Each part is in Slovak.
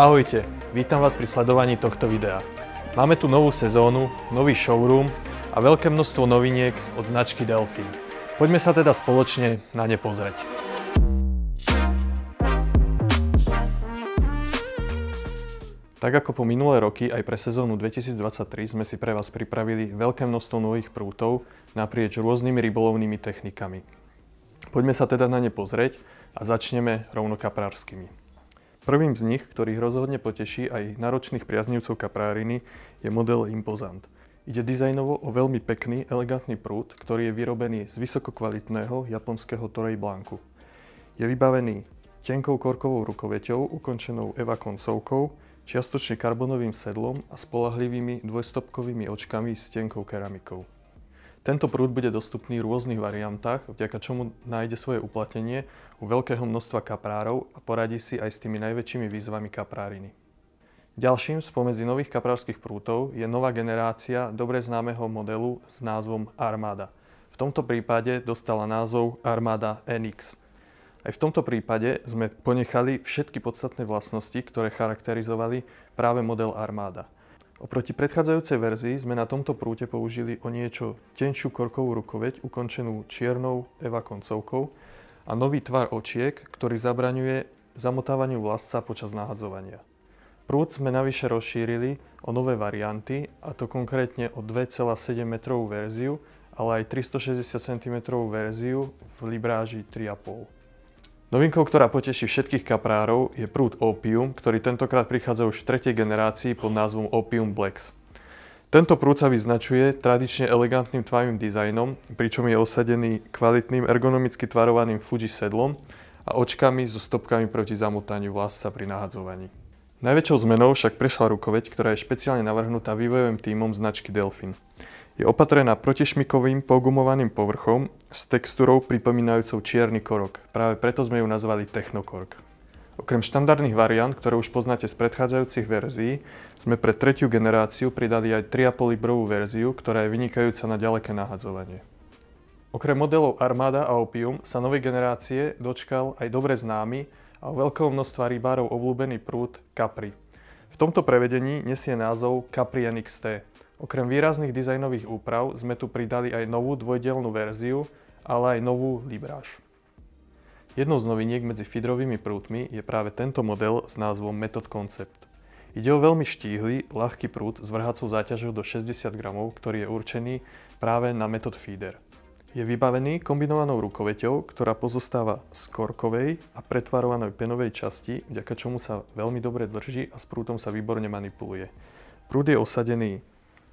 Ahojte, vítam vás pri sledovaní tohto videa. Máme tu novú sezónu, nový showroom a veľké množstvo noviniek od značky Delfin. Poďme sa teda spoločne na ne pozrieť. Tak ako po minulé roky, aj pre sezónu 2023 sme si pre vás pripravili veľké množstvo nových prútov naprieč rôznymi rybolovnými technikami. Poďme sa teda na ne pozrieť a začneme rovno kaprárskymi. Prvým z nich, ktorý rozhodne poteší aj náročných priaznivcov kapráriny, je model Impozant. Ide dizajnovo o veľmi pekný, elegantný prúd, ktorý je vyrobený z vysokokvalitného japonského Torej Blanku. Je vybavený tenkou korkovou rukoveťou, ukončenou EVA koncovkou, čiastočne karbonovým sedlom a spolahlivými dvojstopkovými očkami s tenkou keramikou. Tento prúd bude dostupný v rôznych variantách, vďaka čomu nájde svoje uplatnenie u veľkého množstva kaprárov a poradí si aj s tými najväčšími výzvami kapráriny. Ďalším spomedzi nových kaprárskych prútov je nová generácia dobre známeho modelu s názvom Armada. V tomto prípade dostala názov Armada NX. Aj v tomto prípade sme ponechali všetky podstatné vlastnosti, ktoré charakterizovali práve model Armáda. Oproti predchádzajúcej verzii sme na tomto prúte použili o niečo tenšiu korkovú rukoveď ukončenú čiernou EVA koncovkou a nový tvar očiek, ktorý zabraňuje zamotávaniu vlasca počas nahadzovania. Prúd sme navyše rozšírili o nové varianty, a to konkrétne o 2,7 m verziu, ale aj 360 cm verziu v libráži 3,5. Novinkou, ktorá poteší všetkých kaprárov, je prúd Opium, ktorý tentokrát prichádza už v tretej generácii pod názvom Opium Blacks. Tento prúd sa vyznačuje tradične elegantným tvárnym dizajnom, pričom je osadený kvalitným ergonomicky tvarovaným Fuji sedlom a očkami so stopkami proti zamotaniu vlasca pri nahadzovaní. Najväčšou zmenou však prešla rukoveď, ktorá je špeciálne navrhnutá vývojovým tímom značky Delfin. Je opatrená protišmikovým pogumovaným povrchom s textúrou pripomínajúcou čierny korok. Práve preto sme ju nazvali Technokork. Okrem štandardných variant, ktoré už poznáte z predchádzajúcich verzií, sme pre tretiu generáciu pridali aj 3,5 librovú verziu, ktorá je vynikajúca na ďaleké nahadzovanie. Okrem modelov Armada a Opium sa novej generácie dočkal aj dobre známy a o veľkého množstva rybárov obľúbený prúd Capri. V tomto prevedení nesie názov Capri NXT. Okrem výrazných dizajnových úprav sme tu pridali aj novú dvojdelnú verziu, ale aj novú libráž. Jednou z noviniek medzi feedrovými prútmi je práve tento model s názvom Method Concept. Ide o veľmi štíhly, ľahký prút s vrhacou záťažou do 60 g, ktorý je určený práve na Method Feeder. Je vybavený kombinovanou rukoveťou, ktorá pozostáva z korkovej a pretvarovanej penovej časti, vďaka čomu sa veľmi dobre drží a s prútom sa výborne manipuluje. Prúd je osadený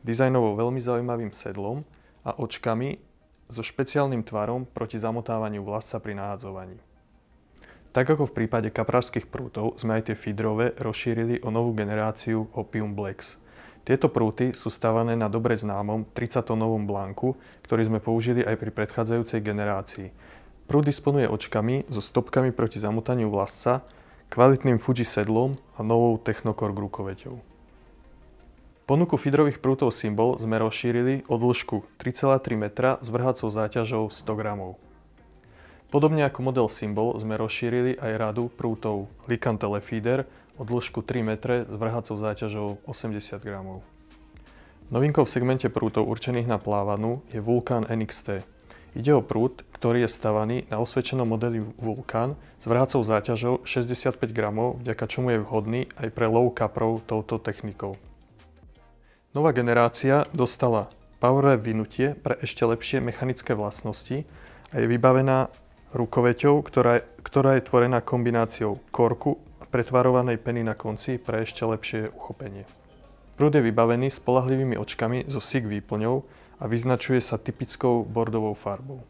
dizajnovo veľmi zaujímavým sedlom a očkami so špeciálnym tvarom proti zamotávaniu vlasca pri nahádzovaní. Tak ako v prípade kaprárskych prútov sme aj tie feedrové rozšírili o novú generáciu Opium Blacks. Tieto prúty sú stavané na dobre známom 30-tonovom blánku, ktorý sme použili aj pri predchádzajúcej generácii. Prúd disponuje očkami so stopkami proti zamutaniu vlasca, kvalitným Fuji sedlom a novou Technocore grukoveťou. Ponuku feedrových prútov Symbol sme rozšírili o dĺžku 3,3 metra s vrhacou záťažou 100 gramov. Podobne ako model symbol sme rozšírili aj radu prútov Licantele Feeder o dĺžku 3 m s vrhacou záťažou 80 g. Novinkou v segmente prútov určených na plávanu je Vulkan NXT. Ide o prút, ktorý je stavaný na osvedčenom modeli Vulkan s vrhacou záťažou 65 g, vďaka čomu je vhodný aj pre low caprov touto technikou. Nová generácia dostala powerové vynutie pre ešte lepšie mechanické vlastnosti a je vybavená rukoveťou, ktorá, ktorá je tvorená kombináciou korku a pretvarovanej peny na konci pre ešte lepšie uchopenie. Prúd je vybavený spolahlivými očkami so SIG výplňou a vyznačuje sa typickou bordovou farbou.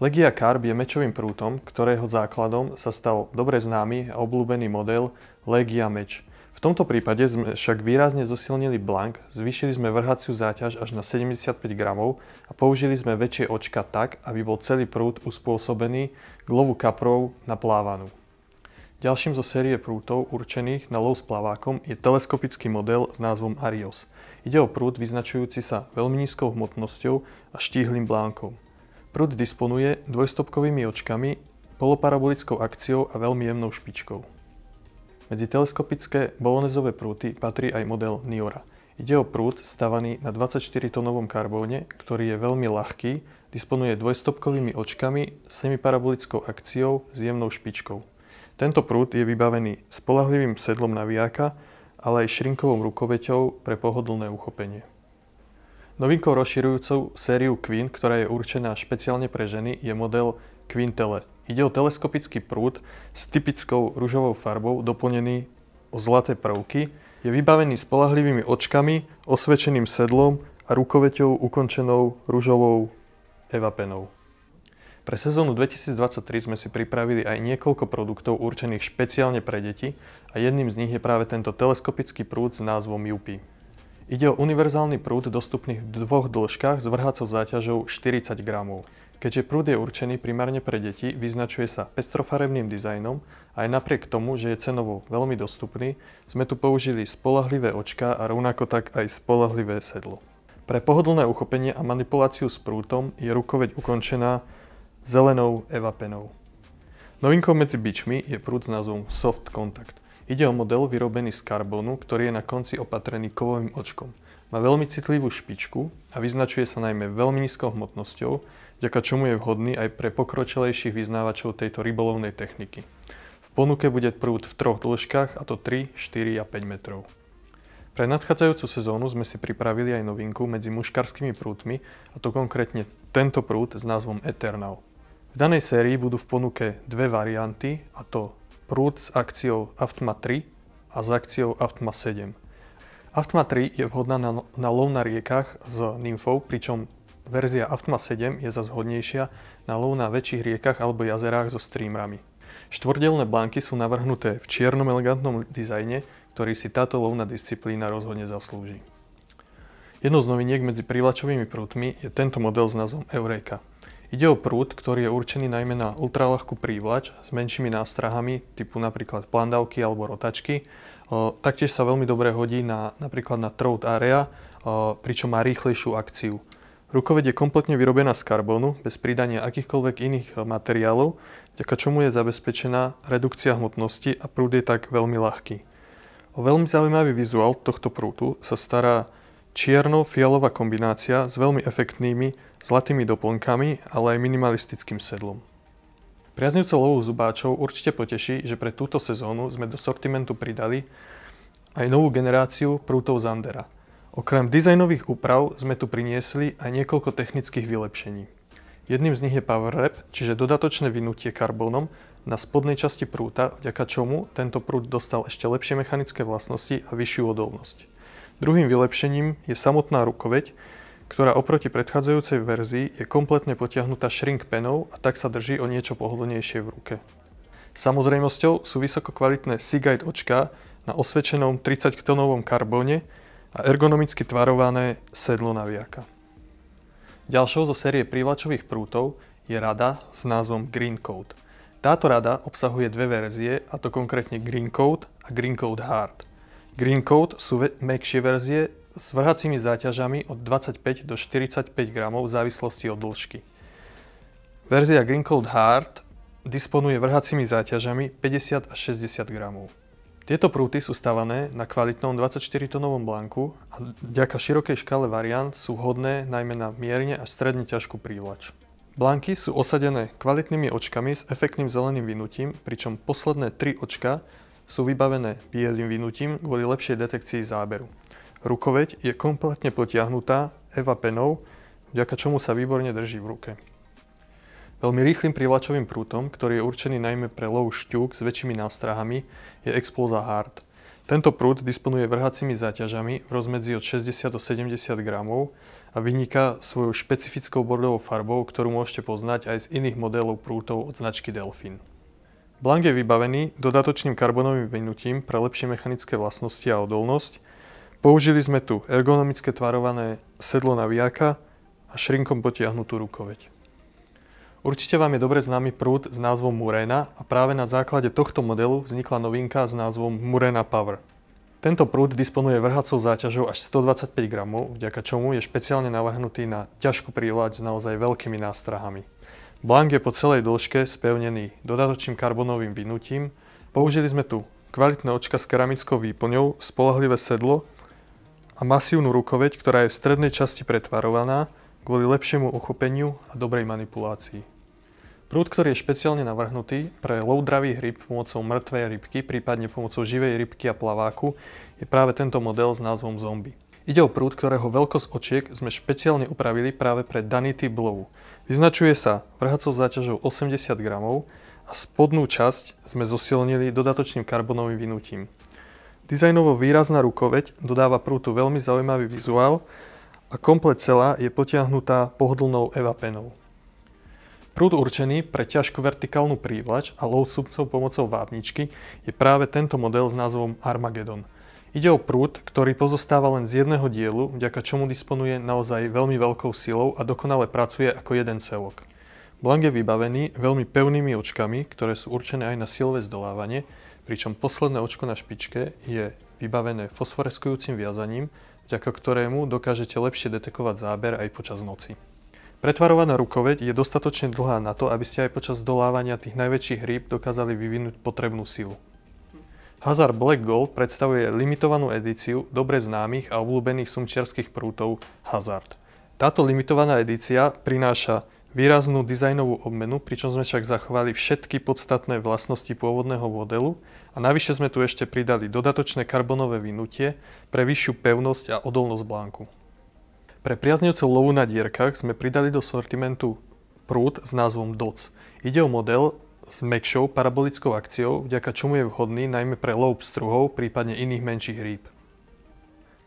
Legia Carb je mečovým prútom, ktorého základom sa stal dobre známy a obľúbený model Legia Meč – v tomto prípade sme však výrazne zosilnili blank, zvýšili sme vrhaciu záťaž až na 75 gramov a použili sme väčšie očka tak, aby bol celý prúd uspôsobený k lovu kaprov na plávanú. Ďalším zo série prútov určených na lov s plavákom je teleskopický model s názvom Arios. Ide o prúd vyznačujúci sa veľmi nízkou hmotnosťou a štíhlým blánkom. Prúd disponuje dvojstopkovými očkami, poloparabolickou akciou a veľmi jemnou špičkou. Medzi teleskopické bolonezové prúty patrí aj model Niora. Ide o prúd stavaný na 24-tonovom karbóne, ktorý je veľmi ľahký, disponuje dvojstopkovými očkami, semiparabolickou akciou s jemnou špičkou. Tento prúd je vybavený spolahlivým sedlom navijáka, ale aj šrinkovou rukoveťou pre pohodlné uchopenie. Novinkou rozširujúcou sériu Queen, ktorá je určená špeciálne pre ženy, je model Quintele – Ide o teleskopický prúd s typickou rúžovou farbou, doplnený o zlaté prvky. Je vybavený spolahlivými očkami, osvečeným sedlom a rukoveťou ukončenou rúžovou evapenou. Pre sezónu 2023 sme si pripravili aj niekoľko produktov určených špeciálne pre deti a jedným z nich je práve tento teleskopický prúd s názvom Yupi. Ide o univerzálny prúd dostupný v dvoch dĺžkach s vrhacou záťažou 40 gramov. Keďže prúd je určený primárne pre deti, vyznačuje sa pestrofarebným dizajnom a aj napriek tomu, že je cenovo veľmi dostupný, sme tu použili spolahlivé očka a rovnako tak aj spolahlivé sedlo. Pre pohodlné uchopenie a manipuláciu s prútom je rukoveď ukončená zelenou evapenou. Novinkou medzi bičmi je prúd s názvom Soft Contact. Ide o model vyrobený z karbonu, ktorý je na konci opatrený kovovým očkom. Má veľmi citlivú špičku a vyznačuje sa najmä veľmi nízkou hmotnosťou, vďaka čomu je vhodný aj pre pokročilejších vyznávačov tejto rybolovnej techniky. V ponuke bude prúd v troch dĺžkach, a to 3, 4 a 5 metrov. Pre nadchádzajúcu sezónu sme si pripravili aj novinku medzi muškarskými prútmi, a to konkrétne tento prúd s názvom Eternal. V danej sérii budú v ponuke dve varianty, a to prúd s akciou Aftma 3 a s akciou Aftma 7. Aftma 3 je vhodná na, na lov na riekach s nymfou, pričom Verzia Aftma 7 je zase hodnejšia na lov na väčších riekach alebo jazerách so streamrami. Štvordelné blanky sú navrhnuté v čiernom elegantnom dizajne, ktorý si táto lovná disciplína rozhodne zaslúži. Jedno z noviniek medzi privlačovými prútmi je tento model s názvom Eureka. Ide o prúd, ktorý je určený najmä na ultralahkú prívlač s menšími nástrahami typu napríklad plandavky alebo rotačky. E, taktiež sa veľmi dobre hodí na, napríklad na trout area, e, pričom má rýchlejšiu akciu. Rukoveď je kompletne vyrobená z karbónu, bez pridania akýchkoľvek iných e, materiálov, vďaka čomu je zabezpečená redukcia hmotnosti a prúd je tak veľmi ľahký. O veľmi zaujímavý vizuál tohto prútu sa stará čierno-fialová kombinácia s veľmi efektnými zlatými doplnkami, ale aj minimalistickým sedlom. Priaznivcov lovú zubáčov určite poteší, že pre túto sezónu sme do sortimentu pridali aj novú generáciu prútov Zandera – Okrem dizajnových úprav sme tu priniesli aj niekoľko technických vylepšení. Jedným z nich je power wrap, čiže dodatočné vynutie karbónom na spodnej časti prúta, vďaka čomu tento prút dostal ešte lepšie mechanické vlastnosti a vyššiu odolnosť. Druhým vylepšením je samotná rukoveď, ktorá oproti predchádzajúcej verzii je kompletne potiahnutá shrink penou a tak sa drží o niečo pohodlnejšie v ruke. Samozrejmosťou sú vysokokvalitné Seaguide očka na osvedčenom 30 tonovom karbóne, a ergonomicky tvarované sedlo naviaka. Ďalšou zo série prívlačových prútov je rada s názvom Green Coat. Táto rada obsahuje dve verzie, a to konkrétne Green Coat a Green Coat Hard. Green Coat sú mekšie verzie s vrhacími záťažami od 25 do 45 gramov v závislosti od dĺžky. Verzia Green Coat Hard disponuje vrhacími záťažami 50 až 60 gramov. Tieto prúty sú stavané na kvalitnom 24-tonovom blanku a vďaka širokej škále variant sú hodné najmä na mierne až stredne ťažkú prívlač. Blanky sú osadené kvalitnými očkami s efektným zeleným vynutím, pričom posledné tri očka sú vybavené bielým vynutím kvôli lepšej detekcii záberu. Rukoveď je kompletne potiahnutá Eva penou, vďaka čomu sa výborne drží v ruke. Veľmi rýchlým privlačovým prútom, ktorý je určený najmä pre lov šťúk s väčšími nástrahami, je Explosa Hard. Tento prút disponuje vrhacími záťažami v rozmedzi od 60 do 70 gramov a vyniká svojou špecifickou bordovou farbou, ktorú môžete poznať aj z iných modelov prútov od značky Delfín. Blank je vybavený dodatočným karbonovým vynutím pre lepšie mechanické vlastnosti a odolnosť. Použili sme tu ergonomické tvarované sedlo na viaka a šrinkom potiahnutú rukoveď. Určite vám je dobre známy prúd s názvom Murena a práve na základe tohto modelu vznikla novinka s názvom Murena Power. Tento prúd disponuje vrhacou záťažou až 125 gramov, vďaka čomu je špeciálne navrhnutý na ťažkú prílač s naozaj veľkými nástrahami. Blank je po celej dĺžke spevnený dodatočným karbonovým vynutím. Použili sme tu kvalitné očka s keramickou výplňou, spolahlivé sedlo a masívnu rukoveď, ktorá je v strednej časti pretvarovaná, kvôli lepšiemu uchopeniu a dobrej manipulácii. Prúd, ktorý je špeciálne navrhnutý pre loudravý hryb pomocou mŕtvej rybky, prípadne pomocou živej rybky a plaváku, je práve tento model s názvom zombie. Ide o prúd, ktorého veľkosť očiek sme špeciálne upravili práve pre daný typ lovu. Vyznačuje sa vrhacou záťažou 80 g a spodnú časť sme zosilnili dodatočným karbonovým vynutím. Dizajnovo výrazná rukoveď dodáva prútu veľmi zaujímavý vizuál a komplet celá je potiahnutá pohodlnou evapenou. Prúd určený pre ťažkú vertikálnu prívlač a lov pomocou vápničky je práve tento model s názvom Armageddon. Ide o prúd, ktorý pozostáva len z jedného dielu, vďaka čomu disponuje naozaj veľmi veľkou silou a dokonale pracuje ako jeden celok. Blank je vybavený veľmi pevnými očkami, ktoré sú určené aj na silové zdolávanie, pričom posledné očko na špičke je vybavené fosforeskujúcim viazaním, vďaka ktorému dokážete lepšie detekovať záber aj počas noci. Pretvarovaná rukoveď je dostatočne dlhá na to, aby ste aj počas dolávania tých najväčších rýb dokázali vyvinúť potrebnú silu. Hazard Black Gold predstavuje limitovanú edíciu dobre známych a obľúbených sumčiarských prútov Hazard. Táto limitovaná edícia prináša výraznú dizajnovú obmenu, pričom sme však zachovali všetky podstatné vlastnosti pôvodného modelu a navyše sme tu ešte pridali dodatočné karbonové vynutie pre vyššiu pevnosť a odolnosť blánku. Pre priaznivcov lovu na dierkach sme pridali do sortimentu prúd s názvom DOC. Ide o model s mekšou parabolickou akciou, vďaka čomu je vhodný najmä pre lov pstruhov, prípadne iných menších rýb.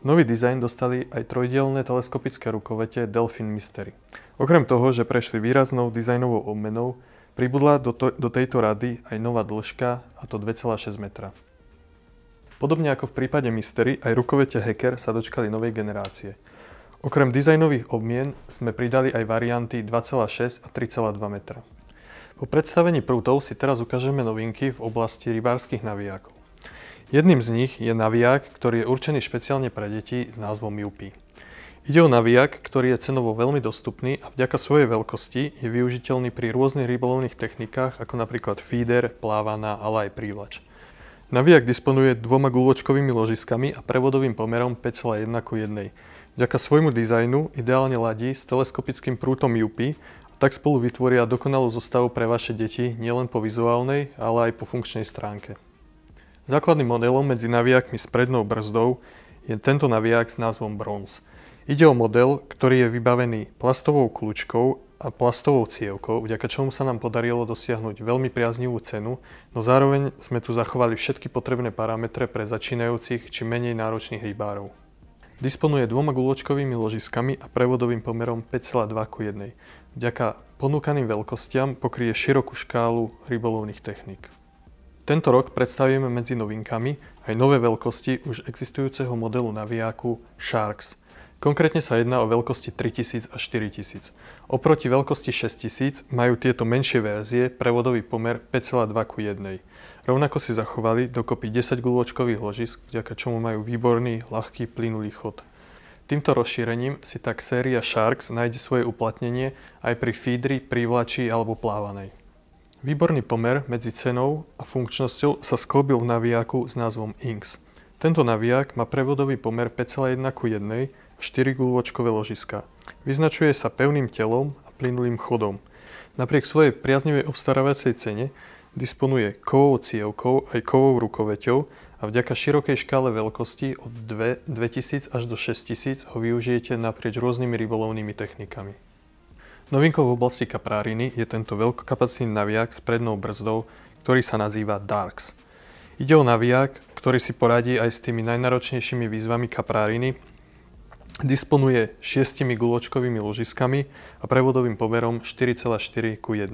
Nový dizajn dostali aj trojdielne teleskopické rukovete Delphin Mystery. Okrem toho, že prešli výraznou dizajnovou obmenou, Pribudla do, to, do tejto rady aj nová dĺžka, a to 2,6 metra. Podobne ako v prípade Mystery, aj rukovete Hacker sa dočkali novej generácie. Okrem dizajnových obmien sme pridali aj varianty 2,6 a 3,2 metra. Po predstavení prútov si teraz ukážeme novinky v oblasti rybárskych navijákov. Jedným z nich je naviják, ktorý je určený špeciálne pre deti s názvom Yuppie. Ide o naviak, ktorý je cenovo veľmi dostupný a vďaka svojej veľkosti je využiteľný pri rôznych rybolovných technikách, ako napríklad feeder, plávaná ale aj prívlač. Naviak disponuje dvoma gulvočkovými ložiskami a prevodovým pomerom 5,1 ku 1. Vďaka svojmu dizajnu ideálne ladí s teleskopickým prútom UP a tak spolu vytvoria dokonalú zostavu pre vaše deti nielen po vizuálnej, ale aj po funkčnej stránke. Základným modelom medzi naviakmi s prednou brzdou je tento naviak s názvom Bronze – Ide o model, ktorý je vybavený plastovou kľúčkou a plastovou cievkou, vďaka čomu sa nám podarilo dosiahnuť veľmi priaznivú cenu, no zároveň sme tu zachovali všetky potrebné parametre pre začínajúcich či menej náročných rybárov. Disponuje dvoma guľočkovými ložiskami a prevodovým pomerom 5,2 k 1. Vďaka ponúkaným veľkostiam pokrie širokú škálu rybolovných techník. Tento rok predstavíme medzi novinkami aj nové veľkosti už existujúceho modelu navijáku Sharks – Konkrétne sa jedná o veľkosti 3000 a 4000. Oproti veľkosti 6000 majú tieto menšie verzie prevodový pomer 5,2 ku 1. Rovnako si zachovali dokopy 10 gulôčkových ložisk, vďaka čomu majú výborný, ľahký, plynulý chod. Týmto rozšírením si tak séria Sharks nájde svoje uplatnenie aj pri feedri, prívlači alebo plávanej. Výborný pomer medzi cenou a funkčnosťou sa sklbil v navijaku s názvom Inks. Tento navijak má prevodový pomer 5,1 ku 1, 4 guľvočkové ložiska. Vyznačuje sa pevným telom a plynulým chodom. Napriek svojej priaznivej obstarávacej cene disponuje kovou cievkou aj kovou rukoveťou a vďaka širokej škále veľkosti od 2000 až do 6000 ho využijete naprieč rôznymi rybolovnými technikami. Novinkou v oblasti kapráriny je tento veľkokapacitný naviak s prednou brzdou, ktorý sa nazýva Darks. Ide o naviak, ktorý si poradí aj s tými najnáročnejšími výzvami kapráriny disponuje šiestimi guločkovými ložiskami a prevodovým pomerom 4,4 ku 1.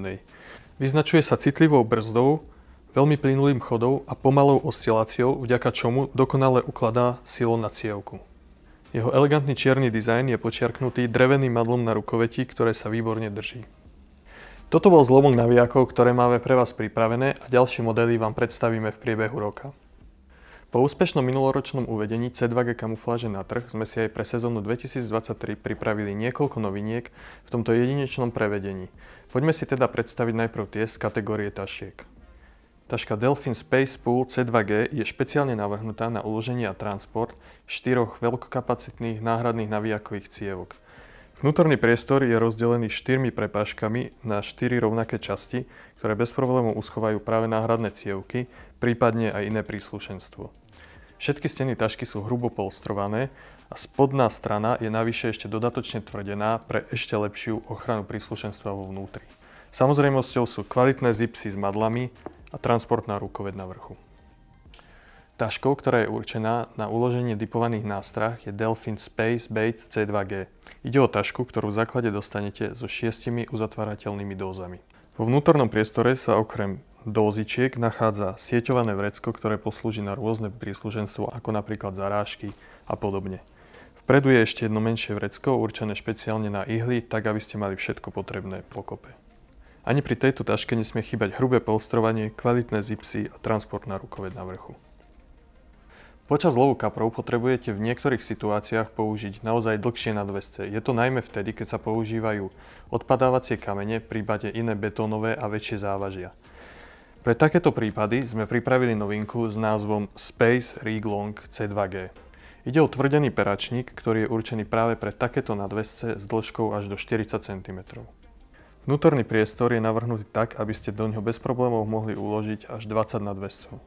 Vyznačuje sa citlivou brzdou, veľmi plynulým chodou a pomalou osciláciou, vďaka čomu dokonale ukladá silu na cievku. Jeho elegantný čierny dizajn je počiarknutý dreveným madlom na rukoveti, ktoré sa výborne drží. Toto bol zlomok navijakov, ktoré máme pre vás pripravené a ďalšie modely vám predstavíme v priebehu roka. Po úspešnom minuloročnom uvedení C2G kamufláže na trh sme si aj pre sezónu 2023 pripravili niekoľko noviniek v tomto jedinečnom prevedení. Poďme si teda predstaviť najprv tie z kategórie tašiek. Taška Delphin Space Pool C2G je špeciálne navrhnutá na uloženie a transport štyroch veľkokapacitných náhradných navijakových cievok. Vnútorný priestor je rozdelený štyrmi prepáškami na štyri rovnaké časti, ktoré bez problémov uschovajú práve náhradné cievky, prípadne aj iné príslušenstvo. Všetky steny tašky sú hrubo polstrované a spodná strana je navyše ešte dodatočne tvrdená pre ešte lepšiu ochranu príslušenstva vo vnútri. Samozrejmosťou sú kvalitné zipsy s madlami a transportná rukoved na vrchu. Taškou, ktorá je určená na uloženie dipovaných nástrah, je Delphin Space Bates C2G. Ide o tašku, ktorú v základe dostanete so šiestimi uzatvárateľnými dózami. Vo vnútornom priestore sa okrem dózičiek nachádza sieťované vrecko, ktoré poslúži na rôzne príslušenstvo, ako napríklad zarážky a podobne. Vpredu je ešte jedno menšie vrecko, určené špeciálne na ihly, tak aby ste mali všetko potrebné pokope. Ani pri tejto taške nesmie chýbať hrubé polstrovanie, kvalitné zipsy a transport na rukoveď na vrchu. Počas lovu kaprov potrebujete v niektorých situáciách použiť naozaj dlhšie nadvesce. Je to najmä vtedy, keď sa používajú odpadávacie kamene, prípade iné betónové a väčšie závažia. Pre takéto prípady sme pripravili novinku s názvom Space Rig Long C2G. Ide o tvrdený peračník, ktorý je určený práve pre takéto nadvesce s dĺžkou až do 40 cm. Vnútorný priestor je navrhnutý tak, aby ste do ňoho bez problémov mohli uložiť až 20 nadvescov.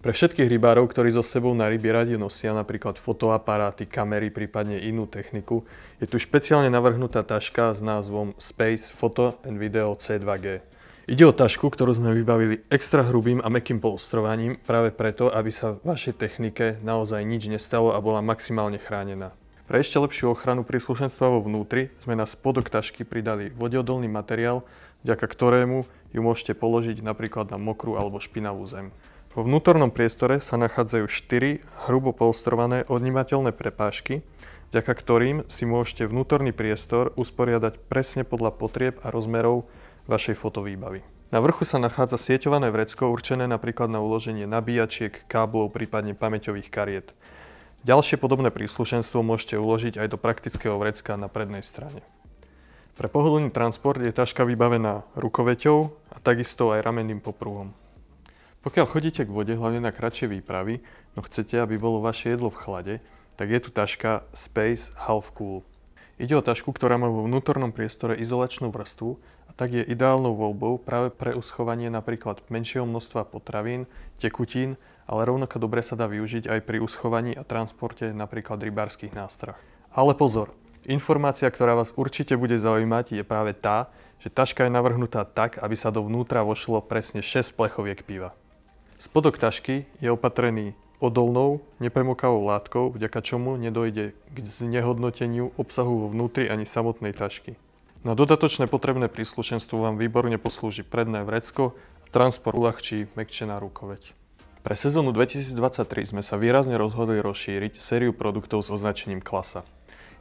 Pre všetkých rybárov, ktorí so sebou na ryby radi nosia napríklad fotoaparáty, kamery, prípadne inú techniku, je tu špeciálne navrhnutá taška s názvom Space Photo and Video C2G. Ide o tašku, ktorú sme vybavili extra hrubým a mekým polstrovaním práve preto, aby sa vašej technike naozaj nič nestalo a bola maximálne chránená. Pre ešte lepšiu ochranu príslušenstva vo vnútri sme na spodok tašky pridali vodeodolný materiál, vďaka ktorému ju môžete položiť napríklad na mokrú alebo špinavú zem. Vo vnútornom priestore sa nachádzajú 4 hrubo polstrované odnímateľné prepášky, vďaka ktorým si môžete vnútorný priestor usporiadať presne podľa potrieb a rozmerov vašej fotovýbavy. Na vrchu sa nachádza sieťované vrecko určené napríklad na uloženie nabíjačiek, káblov, prípadne pamäťových kariet. Ďalšie podobné príslušenstvo môžete uložiť aj do praktického vrecka na prednej strane. Pre pohodlný transport je taška vybavená rukoveťou a takisto aj ramenným popruhom. Pokiaľ chodíte k vode hlavne na kratšie výpravy, no chcete, aby bolo vaše jedlo v chlade, tak je tu taška Space Half Cool. Ide o tašku, ktorá má vo vnútornom priestore izolačnú vrstvu, tak je ideálnou voľbou práve pre uschovanie napríklad menšieho množstva potravín, tekutín, ale rovnako dobre sa dá využiť aj pri uschovaní a transporte napríklad rybárskych nástrah. Ale pozor, informácia, ktorá vás určite bude zaujímať, je práve tá, že taška je navrhnutá tak, aby sa dovnútra vošlo presne 6 plechoviek piva. Spodok tašky je opatrený odolnou, nepremokavou látkou, vďaka čomu nedojde k znehodnoteniu obsahu vo vnútri ani samotnej tašky. Na no dodatočné potrebné príslušenstvo vám výborne poslúži predné vrecko a transport uľahčí mekčená rukoveď. Pre sezónu 2023 sme sa výrazne rozhodli rozšíriť sériu produktov s označením klasa.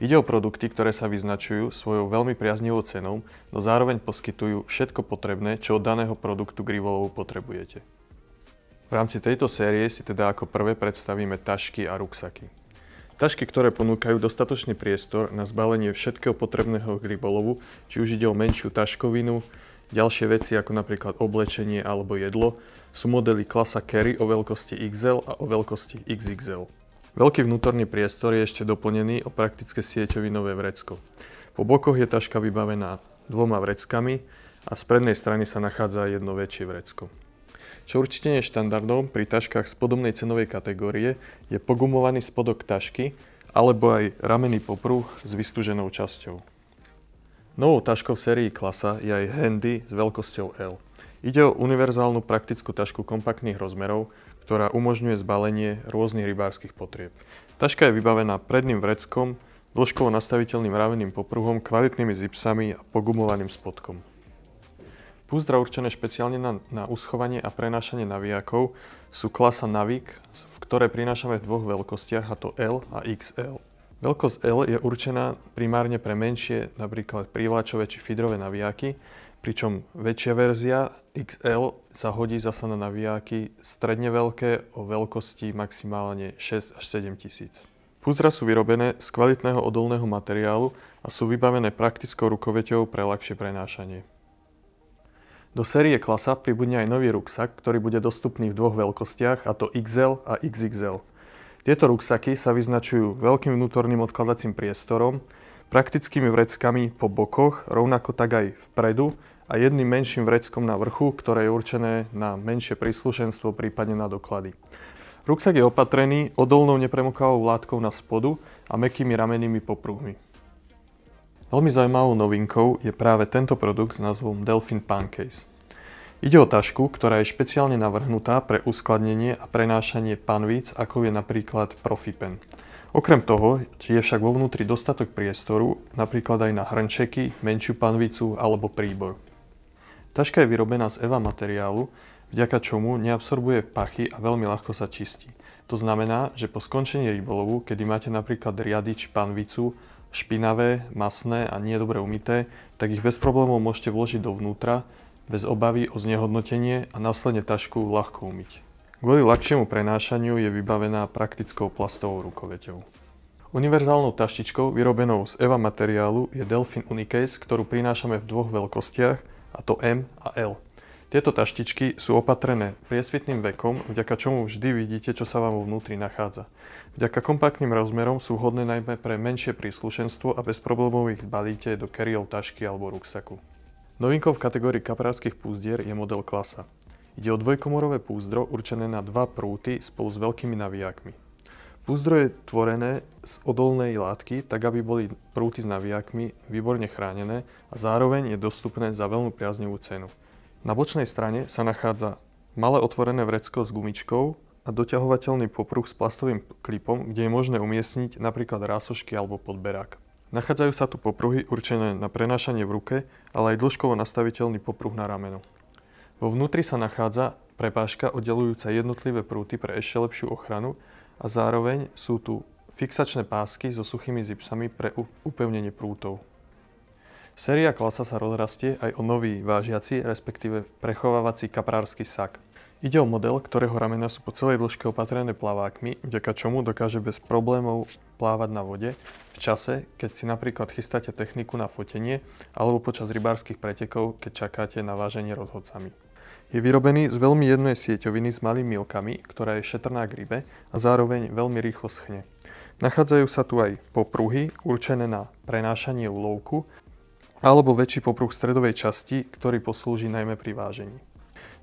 Ide o produkty, ktoré sa vyznačujú svojou veľmi priaznivou cenou, no zároveň poskytujú všetko potrebné, čo od daného produktu Grivolovu potrebujete. V rámci tejto série si teda ako prvé predstavíme tašky a ruksaky. Tašky, ktoré ponúkajú dostatočný priestor na zbalenie všetkého potrebného k rybolovu, či už ide o menšiu taškovinu, ďalšie veci ako napríklad oblečenie alebo jedlo, sú modely klasa Kerry o veľkosti XL a o veľkosti XXL. Veľký vnútorný priestor je ešte doplnený o praktické sieťovinové vrecko. Po bokoch je taška vybavená dvoma vreckami a z prednej strany sa nachádza jedno väčšie vrecko. Čo určite nie je štandardom pri taškách z podobnej cenovej kategórie je pogumovaný spodok tašky alebo aj ramený popruh s vystúženou časťou. Novou taškou v sérii Klasa je aj Handy s veľkosťou L. Ide o univerzálnu praktickú tašku kompaktných rozmerov, ktorá umožňuje zbalenie rôznych rybárskych potrieb. Taška je vybavená predným vreckom, dĺžkovo nastaviteľným rameným popruhom, kvalitnými zipsami a pogumovaným spodkom. Púzdra určené špeciálne na, na uschovanie a prenášanie navijakov sú klasa Navík, v ktoré prinášame v dvoch veľkostiach, a to L a XL. Veľkosť L je určená primárne pre menšie, napríklad príláčové či fidrové navijaky, pričom väčšia verzia XL sa hodí zasa na navijaky stredne veľké o veľkosti maximálne 6 až 7 tisíc. Púzdra sú vyrobené z kvalitného odolného materiálu a sú vybavené praktickou rukoveťou pre ľahšie prenášanie. Do série klasa pribudne aj nový ruksak, ktorý bude dostupný v dvoch veľkostiach, a to XL a XXL. Tieto ruksaky sa vyznačujú veľkým vnútorným odkladacím priestorom, praktickými vreckami po bokoch, rovnako tak aj vpredu a jedným menším vreckom na vrchu, ktoré je určené na menšie príslušenstvo, prípadne na doklady. Ruksak je opatrený odolnou nepremokavou látkou na spodu a mekými ramenými popruhmi. Veľmi zaujímavou novinkou je práve tento produkt s názvom Delphin Pancase. Ide o tašku, ktorá je špeciálne navrhnutá pre uskladnenie a prenášanie panvíc, ako je napríklad Profipen. Okrem toho je však vo vnútri dostatok priestoru, napríklad aj na hrnčeky, menšiu panvicu alebo príbor. Taška je vyrobená z EVA materiálu, vďaka čomu neabsorbuje pachy a veľmi ľahko sa čistí. To znamená, že po skončení rybolovu, kedy máte napríklad riadič, panvicu špinavé, masné a nie dobre umité, tak ich bez problémov môžete vložiť dovnútra, bez obavy o znehodnotenie a následne tašku ľahko umyť. Kvôli ľahšiemu prenášaniu je vybavená praktickou plastovou rukoveťou. Univerzálnou taštičkou vyrobenou z EVA materiálu je Delphin Unicase, ktorú prinášame v dvoch veľkostiach, a to M a L. Tieto taštičky sú opatrené priesvitným vekom, vďaka čomu vždy vidíte, čo sa vám vo vnútri nachádza. Vďaka kompaktným rozmerom sú hodné najmä pre menšie príslušenstvo a bez problémov ich zbalíte do carry-all tašky alebo ruksaku. Novinkou v kategórii kaprárskych púzdier je model klasa. Ide o dvojkomorové púzdro určené na dva prúty spolu s veľkými navijákmi. Púzdro je tvorené z odolnej látky, tak aby boli prúty s navijákmi výborne chránené a zároveň je dostupné za veľmi priaznivú cenu. Na bočnej strane sa nachádza malé otvorené vrecko s gumičkou, a doťahovateľný popruh s plastovým klipom, kde je možné umiestniť napríklad rásošky alebo podberák. Nachádzajú sa tu popruhy určené na prenášanie v ruke, ale aj dĺžkovo nastaviteľný popruh na rameno. Vo vnútri sa nachádza prepážka oddelujúca jednotlivé prúty pre ešte lepšiu ochranu a zároveň sú tu fixačné pásky so suchými zipsami pre upevnenie prútov. Séria klasa sa rozrastie aj o nový vážiaci, respektíve prechovávací kaprársky sak. Ide o model, ktorého ramena sú po celej dĺžke opatrené plavákmi, vďaka čomu dokáže bez problémov plávať na vode v čase, keď si napríklad chystáte techniku na fotenie alebo počas rybárskych pretekov, keď čakáte na váženie rozhodcami. Je vyrobený z veľmi jednej sieťoviny s malými okami, ktorá je šetrná k rybe a zároveň veľmi rýchlo schne. Nachádzajú sa tu aj popruhy určené na prenášanie úlovku alebo väčší popruh stredovej časti, ktorý poslúži najmä pri vážení.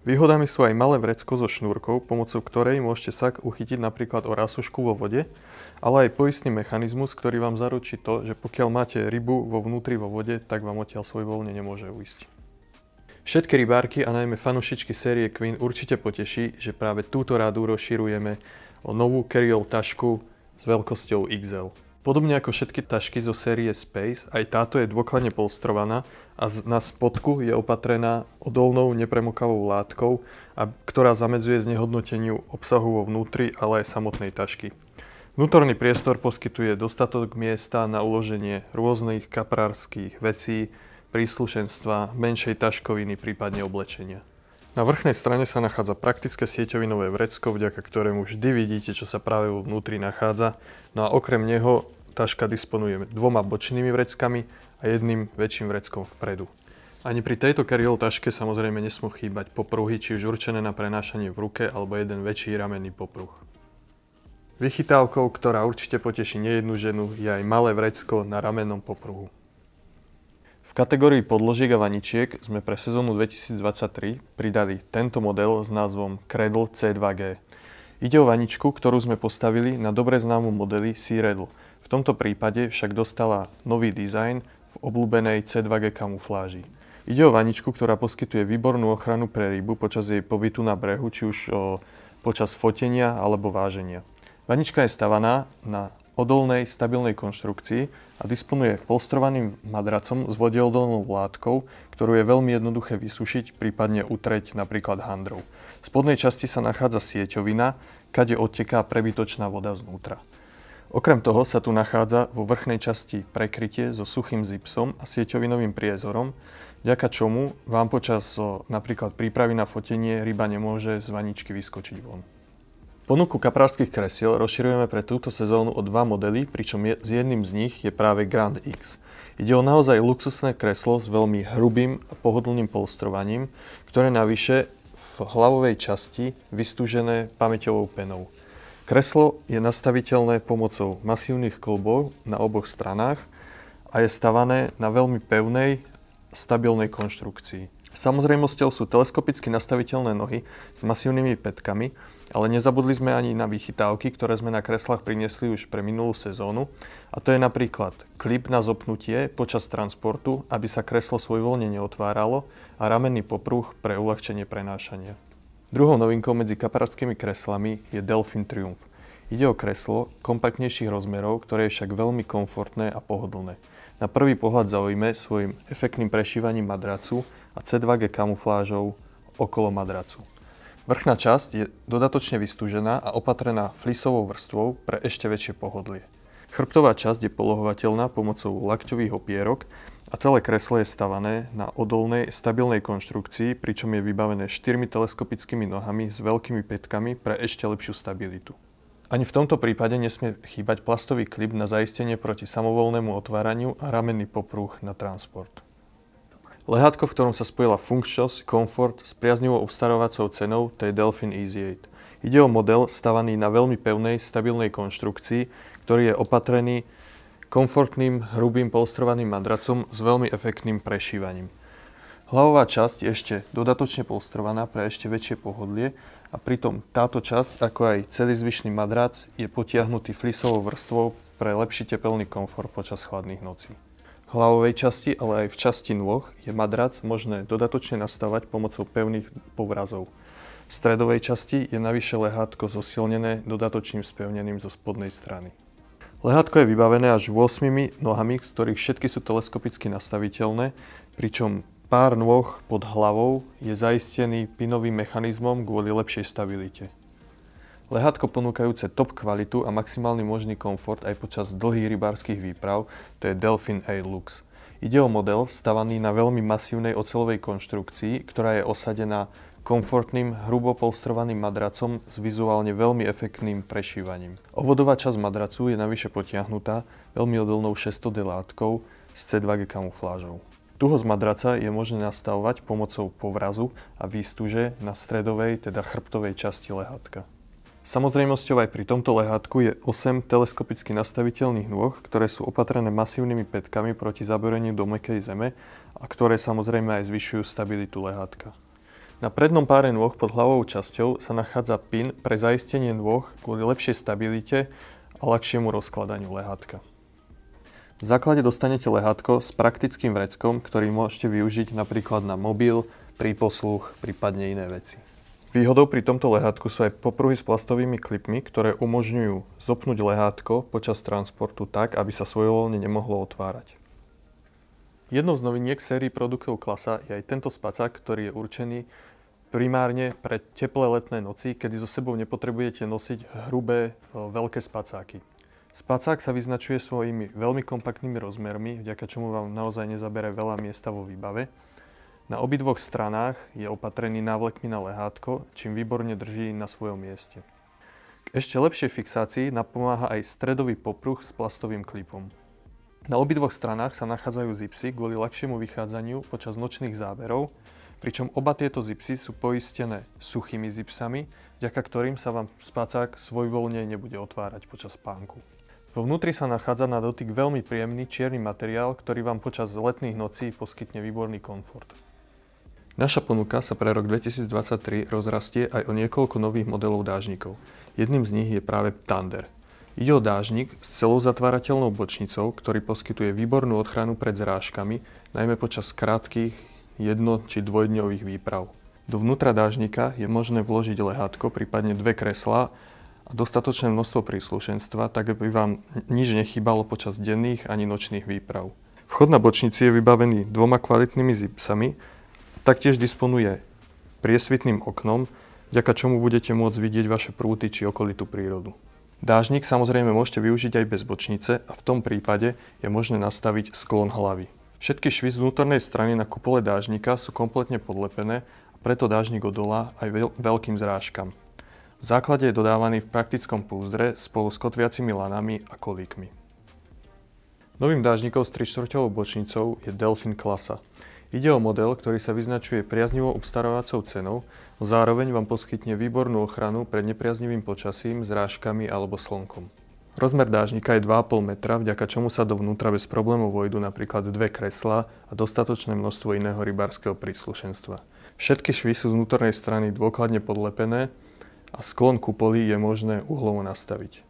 Výhodami sú aj malé vrecko so šnúrkou, pomocou ktorej môžete sak uchytiť napríklad o rasušku vo vode, ale aj poistný mechanizmus, ktorý vám zaručí to, že pokiaľ máte rybu vo vnútri vo vode, tak vám odtiaľ svoj voľne nemôže uísť. Všetky rybárky a najmä fanušičky série Queen určite poteší, že práve túto rádu rozširujeme o novú carryall tašku s veľkosťou XL. Podobne ako všetky tašky zo série Space, aj táto je dôkladne polstrovaná a na spodku je opatrená odolnou nepremokavou látkou, ktorá zamedzuje znehodnoteniu obsahu vo vnútri, ale aj samotnej tašky. Vnútorný priestor poskytuje dostatok miesta na uloženie rôznych kaprárskych vecí, príslušenstva, menšej taškoviny, prípadne oblečenia. Na vrchnej strane sa nachádza praktické sieťovinové vrecko, vďaka ktorému vždy vidíte, čo sa práve vo vnútri nachádza. No a okrem neho taška disponuje dvoma bočnými vreckami a jedným väčším vreckom vpredu. Ani pri tejto carryall taške samozrejme nesmú chýbať popruhy, či už určené na prenášanie v ruke alebo jeden väčší ramenný popruh. Vychytávkou, ktorá určite poteší nejednu ženu, je aj malé vrecko na ramennom popruhu. V kategórii podložiek a vaničiek sme pre sezónu 2023 pridali tento model s názvom Cradle C2G. Ide o vaničku, ktorú sme postavili na dobre známu modely Sea redl V tomto prípade však dostala nový dizajn v obľúbenej C2G kamufláži. Ide o vaničku, ktorá poskytuje výbornú ochranu pre rybu počas jej pobytu na brehu, či už o, počas fotenia alebo váženia. Vanička je stavaná na odolnej, stabilnej konštrukcii a disponuje polstrovaným madracom s vodeodolnou látkou, ktorú je veľmi jednoduché vysušiť, prípadne utreť napríklad handrou. V spodnej časti sa nachádza sieťovina, kade odteká prebytočná voda znútra. Okrem toho sa tu nachádza vo vrchnej časti prekrytie so suchým zipsom a sieťovinovým priezorom, vďaka čomu vám počas napríklad prípravy na fotenie ryba nemôže z vaničky vyskočiť von. Ponuku kaprárskych kresiel rozširujeme pre túto sezónu o dva modely, pričom je, z jedným z nich je práve Grand X. Ide o naozaj luxusné kreslo s veľmi hrubým a pohodlným polstrovaním, ktoré navyše v hlavovej časti vystúžené pamäťovou penou. Kreslo je nastaviteľné pomocou masívnych klbov na oboch stranách a je stavané na veľmi pevnej, stabilnej konštrukcii. Samozrejmosťou sú teleskopicky nastaviteľné nohy s masívnymi petkami, ale nezabudli sme ani na vychytávky, ktoré sme na kreslách priniesli už pre minulú sezónu. A to je napríklad klip na zopnutie počas transportu, aby sa kreslo svojvoľne neotváralo a ramenný popruh pre uľahčenie prenášania. Druhou novinkou medzi kaparskými kreslami je Delphin Triumph. Ide o kreslo kompaktnejších rozmerov, ktoré je však veľmi komfortné a pohodlné. Na prvý pohľad zaujme svojim efektným prešívaním madracu a C2G kamuflážou okolo madracu. Vrchná časť je dodatočne vystúžená a opatrená flisovou vrstvou pre ešte väčšie pohodlie. Chrbtová časť je polohovateľná pomocou lakťových opierok a celé kreslo je stavané na odolnej, stabilnej konštrukcii, pričom je vybavené štyrmi teleskopickými nohami s veľkými petkami pre ešte lepšiu stabilitu. Ani v tomto prípade nesmie chýbať plastový klip na zaistenie proti samovolnému otváraniu a ramenný popruh na transport. Lehátko, v ktorom sa spojila funkčnosť, komfort s priaznivou obstarovacou cenou, to je Delphin Easy 8. Ide o model stavaný na veľmi pevnej, stabilnej konštrukcii, ktorý je opatrený komfortným, hrubým polstrovaným madracom s veľmi efektným prešívaním. Hlavová časť je ešte dodatočne polstrovaná pre ešte väčšie pohodlie a pritom táto časť, ako aj celý zvyšný madrac, je potiahnutý flisovou vrstvou pre lepší tepelný komfort počas chladných nocí hlavovej časti, ale aj v časti nôh je madrac možné dodatočne nastavať pomocou pevných povrazov. V stredovej časti je navyše lehátko zosilnené dodatočným spevnením zo spodnej strany. Lehátko je vybavené až 8 nohami, z ktorých všetky sú teleskopicky nastaviteľné, pričom pár nôh pod hlavou je zaistený pinovým mechanizmom kvôli lepšej stabilite. Lehátko ponúkajúce top kvalitu a maximálny možný komfort aj počas dlhých rybárskych výprav, to je Delfin A Lux. Ide o model stavaný na veľmi masívnej ocelovej konštrukcii, ktorá je osadená komfortným, hrubo polstrovaným madracom s vizuálne veľmi efektným prešívaním. Ovodová časť madracu je navyše potiahnutá veľmi odolnou 600D látkou s C2G kamuflážou. z madraca je možné nastavovať pomocou povrazu a výstuže na stredovej, teda chrbtovej časti lehatka. Samozrejmosťou aj pri tomto lehátku je 8 teleskopicky nastaviteľných nôh, ktoré sú opatrené masívnymi petkami proti zaboreniu do mekej zeme a ktoré samozrejme aj zvyšujú stabilitu lehátka. Na prednom páre nôh pod hlavou časťou sa nachádza pin pre zaistenie nôh kvôli lepšej stabilite a ľahšiemu rozkladaniu lehátka. V základe dostanete lehátko s praktickým vreckom, ktorý môžete využiť napríklad na mobil, pri posluch, prípadne iné veci. Výhodou pri tomto lehátku sú aj popruhy s plastovými klipmi, ktoré umožňujú zopnúť lehátko počas transportu tak, aby sa svojvoľne nemohlo otvárať. Jednou z noviniek sérii produktov Klasa je aj tento spacák, ktorý je určený primárne pre teplé letné noci, kedy so sebou nepotrebujete nosiť hrubé, e, veľké spacáky. Spacák sa vyznačuje svojimi veľmi kompaktnými rozmermi, vďaka čomu vám naozaj nezabere veľa miesta vo výbave. Na obidvoch stranách je opatrený návlekmi na lehátko, čím výborne drží na svojom mieste. K ešte lepšej fixácii napomáha aj stredový popruh s plastovým klipom. Na obidvoch stranách sa nachádzajú zipsy kvôli ľahšiemu vychádzaniu počas nočných záberov, pričom oba tieto zipsy sú poistené suchými zipsami, vďaka ktorým sa vám spacák svojvoľne nebude otvárať počas spánku. Vo vnútri sa nachádza na dotyk veľmi príjemný čierny materiál, ktorý vám počas letných nocí poskytne výborný komfort. Naša ponuka sa pre rok 2023 rozrastie aj o niekoľko nových modelov dážnikov. Jedným z nich je práve Thunder. Ide o dážnik s celou zatvárateľnou bočnicou, ktorý poskytuje výbornú ochranu pred zrážkami, najmä počas krátkých, jedno- či dvojdňových výprav. Vnútra dážnika je možné vložiť lehátko, prípadne dve kreslá a dostatočné množstvo príslušenstva, tak aby vám nič nechybalo počas denných ani nočných výprav. Vchod na bočnici je vybavený dvoma kvalitnými zipsami, Taktiež disponuje priesvitným oknom, vďaka čomu budete môcť vidieť vaše prúty či okolitú prírodu. Dážnik samozrejme môžete využiť aj bez bočnice a v tom prípade je možné nastaviť sklon hlavy. Všetky švy z vnútornej strany na kupole dážnika sú kompletne podlepené a preto dážnik odolá aj veľkým zrážkam. V základe je dodávaný v praktickom púzdre spolu s kotviacimi lanami a kolíkmi. Novým dážnikom s 3 bočnicou je Delfin klasa. Ide o model, ktorý sa vyznačuje priaznivou obstarávacou cenou, zároveň vám poskytne výbornú ochranu pred nepriaznivým počasím, zrážkami alebo slnkom. Rozmer dážnika je 2,5 metra, vďaka čomu sa dovnútra bez problémov vojdu napríklad dve kreslá a dostatočné množstvo iného rybárskeho príslušenstva. Všetky švy sú z vnútornej strany dôkladne podlepené a sklon kupolí je možné uhlovo nastaviť.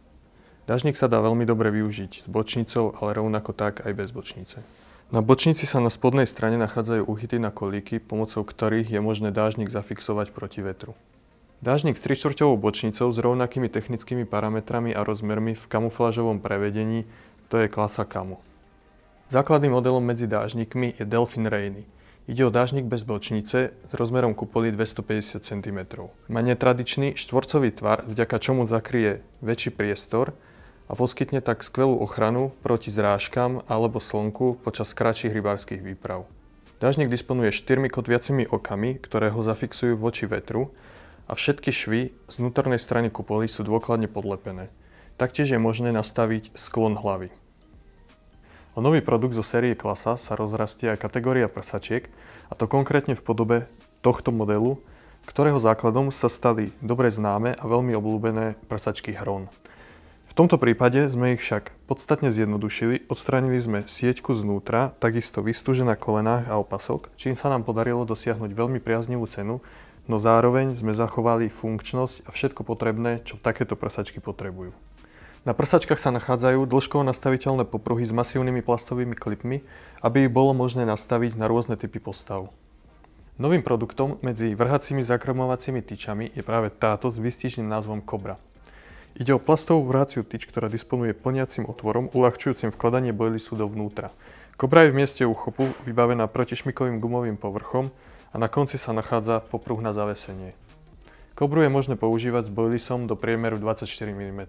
Dážnik sa dá veľmi dobre využiť s bočnicou, ale rovnako tak aj bez bočnice. Na bočnici sa na spodnej strane nachádzajú uchyty na kolíky, pomocou ktorých je možné dážnik zafixovať proti vetru. Dážnik s 3 bočnicou s rovnakými technickými parametrami a rozmermi v kamuflážovom prevedení to je klasa Kamu. Základným modelom medzi dážnikmi je Delfin Rainy. Ide o dážnik bez bočnice s rozmerom kupoly 250 cm. Má netradičný štvorcový tvar, vďaka čomu zakrie väčší priestor a poskytne tak skvelú ochranu proti zrážkam alebo slnku počas kratších rybárskych výprav. Dážnik disponuje štyrmi kotviacimi okami, ktoré ho zafixujú voči vetru a všetky švy z vnútornej strany kupoly sú dôkladne podlepené. Taktiež je možné nastaviť sklon hlavy. O nový produkt zo série Klasa sa rozrastie aj kategória prsačiek, a to konkrétne v podobe tohto modelu, ktorého základom sa stali dobre známe a veľmi obľúbené prsačky Hron. V tomto prípade sme ich však podstatne zjednodušili, odstránili sme sieťku znútra, takisto vystúže na kolenách a opasok, čím sa nám podarilo dosiahnuť veľmi priaznivú cenu, no zároveň sme zachovali funkčnosť a všetko potrebné, čo takéto prsačky potrebujú. Na prsačkách sa nachádzajú dĺžkovo nastaviteľné popruhy s masívnymi plastovými klipmi, aby ich bolo možné nastaviť na rôzne typy postav. Novým produktom medzi vrhacími zakrmovacími tyčami je práve táto s výstižným názvom Cobra. Ide o plastovú vráciu tyč, ktorá disponuje plniacim otvorom, uľahčujúcim vkladanie bojlisu dovnútra. Kobra je v mieste uchopu vybavená protišmikovým gumovým povrchom a na konci sa nachádza popruh na zavesenie. Kobru je možné používať s bojlisom do priemeru 24 mm.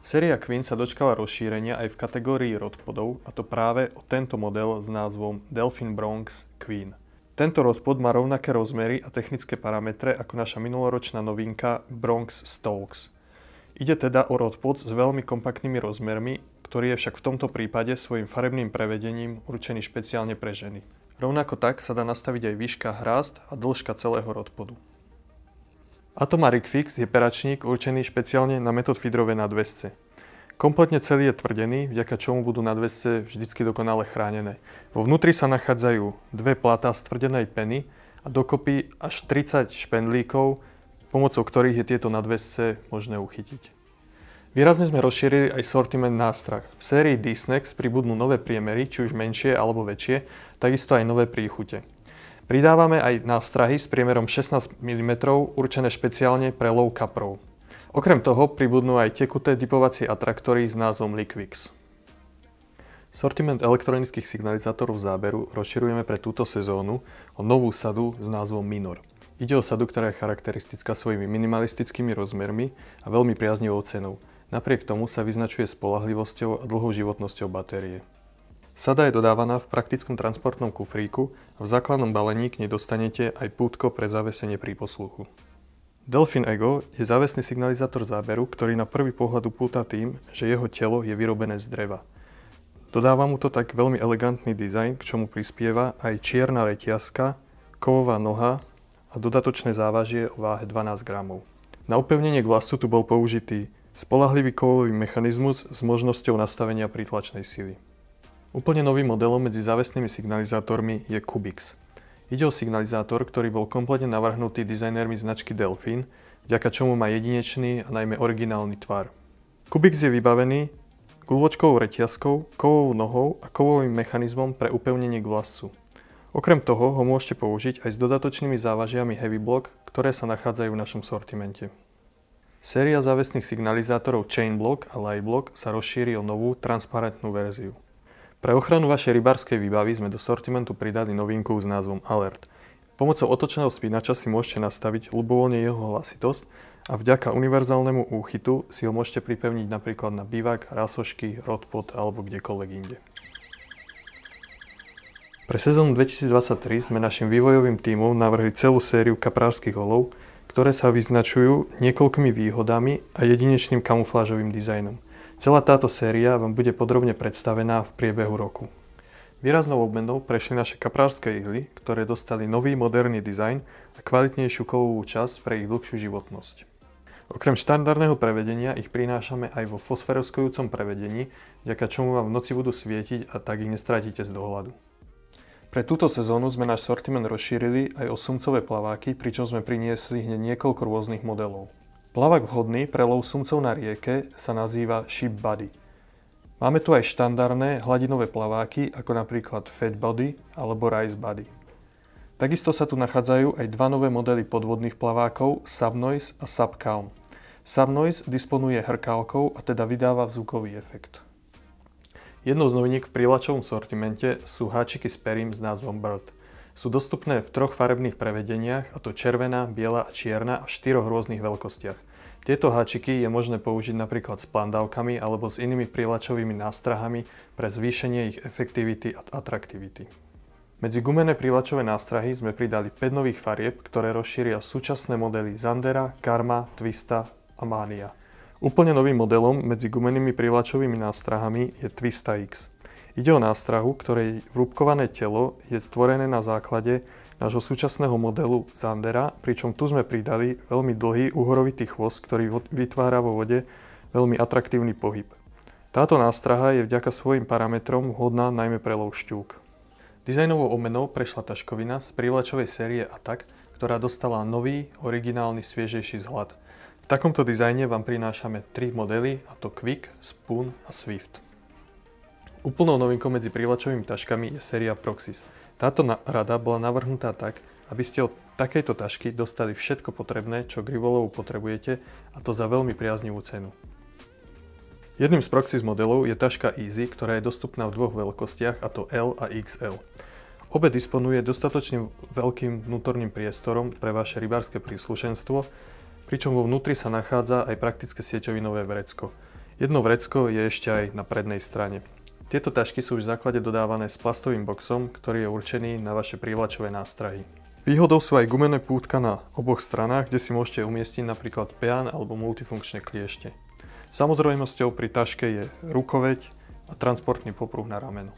Séria Queen sa dočkala rozšírenia aj v kategórii rodpodov, a to práve o tento model s názvom Delphin Bronx Queen. Tento rodpod má rovnaké rozmery a technické parametre ako naša minuloročná novinka Bronx Stokes. Ide teda o rod s veľmi kompaktnými rozmermi, ktorý je však v tomto prípade svojim farebným prevedením určený špeciálne pre ženy. Rovnako tak sa dá nastaviť aj výška hrást a dĺžka celého rodpodu. Atomaric Fix je peračník určený špeciálne na metód Fidrové nadväzce. Kompletne celý je tvrdený, vďaka čomu budú nadväzce vždy dokonale chránené. Vo vnútri sa nachádzajú dve platá z tvrdenej peny a dokopy až 30 špendlíkov, pomocou ktorých je tieto nadväzce možné uchytiť. Výrazne sme rozšírili aj sortiment nástrah. V sérii Disnex pribudnú nové priemery, či už menšie alebo väčšie, takisto aj nové príchute. Pridávame aj nástrahy s priemerom 16 mm určené špeciálne pre lov kaprov. Okrem toho pribudnú aj tekuté dipovacie atraktory s názvom Liquix. Sortiment elektronických signalizátorov záberu rozširujeme pre túto sezónu o novú sadu s názvom Minor. Ide o sadu, ktorá je charakteristická svojimi minimalistickými rozmermi a veľmi priaznivou cenou. Napriek tomu sa vyznačuje spolahlivosťou a dlhou životnosťou batérie. Sada je dodávaná v praktickom transportnom kufríku a v základnom balení k nej dostanete aj pútko pre zavesenie pri posluchu. Delfin Ego je závesný signalizátor záberu, ktorý na prvý pohľad upúta tým, že jeho telo je vyrobené z dreva. Dodáva mu to tak veľmi elegantný dizajn, k čomu prispieva aj čierna reťazka, kovová noha a dodatočné závažie o váhe 12 gramov. Na upevnenie glasu tu bol použitý spolahlivý kovový mechanizmus s možnosťou nastavenia prítlačnej sily. Úplne novým modelom medzi závesnými signalizátormi je Kubix. Ide o signalizátor, ktorý bol kompletne navrhnutý dizajnermi značky Delfín, vďaka čomu má jedinečný a najmä originálny tvar. Kubix je vybavený gulvočkovou reťazkou, kovovou nohou a kovovým mechanizmom pre upevnenie glasu. Okrem toho ho môžete použiť aj s dodatočnými závažiami Heavy Block, ktoré sa nachádzajú v našom sortimente. Séria závesných signalizátorov Chain Block a Light Block sa rozšíri o novú, transparentnú verziu. Pre ochranu vašej rybárskej výbavy sme do sortimentu pridali novinku s názvom Alert. Pomocou otočného spínača si môžete nastaviť ľubovoľne jeho hlasitosť a vďaka univerzálnemu úchytu si ho môžete pripevniť napríklad na bivak, rasošky, rodpot alebo kdekoľvek inde. Pre sezónu 2023 sme našim vývojovým tímom navrhli celú sériu kaprárskych olov, ktoré sa vyznačujú niekoľkými výhodami a jedinečným kamuflážovým dizajnom. Celá táto séria vám bude podrobne predstavená v priebehu roku. Výraznou obmenou prešli naše kaprárske ihly, ktoré dostali nový moderný dizajn a kvalitnejšiu kovovú časť pre ich dlhšiu životnosť. Okrem štandardného prevedenia ich prinášame aj vo fosferoskujúcom prevedení, vďaka čomu vám v noci budú svietiť a tak ich nestratíte z dohľadu. Pre túto sezónu sme náš sortiment rozšírili aj o sumcové plaváky, pričom sme priniesli hneď niekoľko rôznych modelov. Plavák vhodný pre lov sumcov na rieke sa nazýva Ship Buddy. Máme tu aj štandardné hladinové plaváky ako napríklad Fat Body alebo Rice Buddy. Takisto sa tu nachádzajú aj dva nové modely podvodných plavákov Subnoise a Subcalm. Subnoise disponuje hrkálkou a teda vydáva zvukový efekt. Jednou z noviniek v prílačovom sortimente sú háčiky s perím s názvom Bird. Sú dostupné v troch farebných prevedeniach, a to červená, biela a čierna a v štyroch rôznych veľkostiach. Tieto háčiky je možné použiť napríklad s plandávkami alebo s inými prílačovými nástrahami pre zvýšenie ich efektivity a atraktivity. Medzi gumené prílačové nástrahy sme pridali 5 nových farieb, ktoré rozšíria súčasné modely Zandera, Karma, Twista a Mania. Úplne novým modelom medzi gumenými privlačovými nástrahami je Twista X. Ide o nástrahu, ktorej vrúbkované telo je stvorené na základe nášho súčasného modelu Zandera, pričom tu sme pridali veľmi dlhý uhorovitý chvost, ktorý vytvára vo vode veľmi atraktívny pohyb. Táto nástraha je vďaka svojim parametrom hodná najmä pre lov šťúk. Dizajnovou omenou prešla taškovina z privlačovej série Atak, ktorá dostala nový, originálny, sviežejší vzhľad. V takomto dizajne vám prinášame tri modely a to Quick, Spoon a Swift. Úplnou novinkou medzi prílačovými taškami je séria Proxys. Táto rada bola navrhnutá tak, aby ste od takejto tašky dostali všetko potrebné, čo k rivolovu potrebujete a to za veľmi priaznivú cenu. Jedným z Proxys modelov je taška Easy, ktorá je dostupná v dvoch veľkostiach, a to L a XL. Obe disponuje dostatočne veľkým vnútorným priestorom pre vaše rybárske príslušenstvo pričom vo vnútri sa nachádza aj praktické sieťovinové vrecko. Jedno vrecko je ešte aj na prednej strane. Tieto tašky sú už v základe dodávané s plastovým boxom, ktorý je určený na vaše privlačové nástrahy. Výhodou sú aj gumené pútka na oboch stranách, kde si môžete umiestniť napríklad peán alebo multifunkčné kliešte. Samozrejmosťou pri taške je rukoveď a transportný popruh na rameno.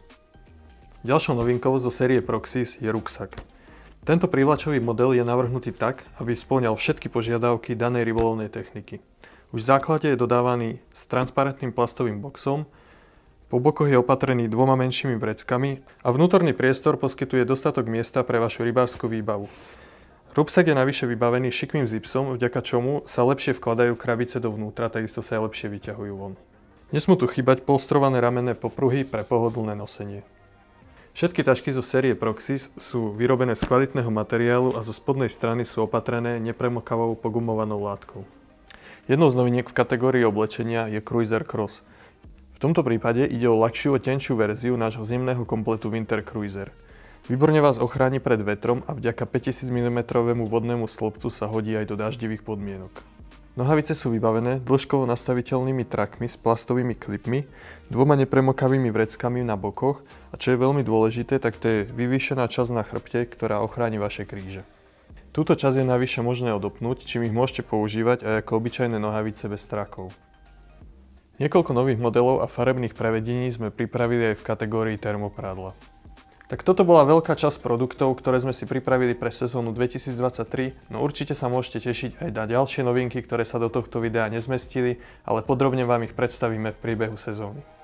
Ďalšou novinkou zo série Proxys je ruksak. Tento privlačový model je navrhnutý tak, aby spĺňal všetky požiadavky danej rybolovnej techniky. Už v základe je dodávaný s transparentným plastovým boxom, po bokoch je opatrený dvoma menšími vreckami a vnútorný priestor poskytuje dostatok miesta pre vašu rybárskú výbavu. Rúbsak je navyše vybavený šikmým zipsom, vďaka čomu sa lepšie vkladajú krabice dovnútra, takisto sa aj lepšie vyťahujú von. Nesmú tu chýbať polstrované ramenné popruhy pre pohodlné nosenie. Všetky tašky zo série Proxys sú vyrobené z kvalitného materiálu a zo spodnej strany sú opatrené nepremokavou pogumovanou látkou. Jednou z noviniek v kategórii oblečenia je Cruiser Cross. V tomto prípade ide o ľahšiu a tenšiu verziu nášho zimného kompletu Winter Cruiser. Výborne vás ochráni pred vetrom a vďaka 5000 mm vodnému slobcu sa hodí aj do daždivých podmienok. Nohavice sú vybavené dĺžkovo nastaviteľnými trakmi s plastovými klipmi, dvoma nepremokavými vreckami na bokoch a čo je veľmi dôležité, tak to je vyvýšená časť na chrbte, ktorá ochráni vaše kríže. Túto časť je navyše možné odopnúť, čím ich môžete používať aj ako obyčajné nohavice bez trakov. Niekoľko nových modelov a farebných prevedení sme pripravili aj v kategórii termoprádla. Tak toto bola veľká časť produktov, ktoré sme si pripravili pre sezónu 2023, no určite sa môžete tešiť aj na ďalšie novinky, ktoré sa do tohto videa nezmestili, ale podrobne vám ich predstavíme v priebehu sezóny.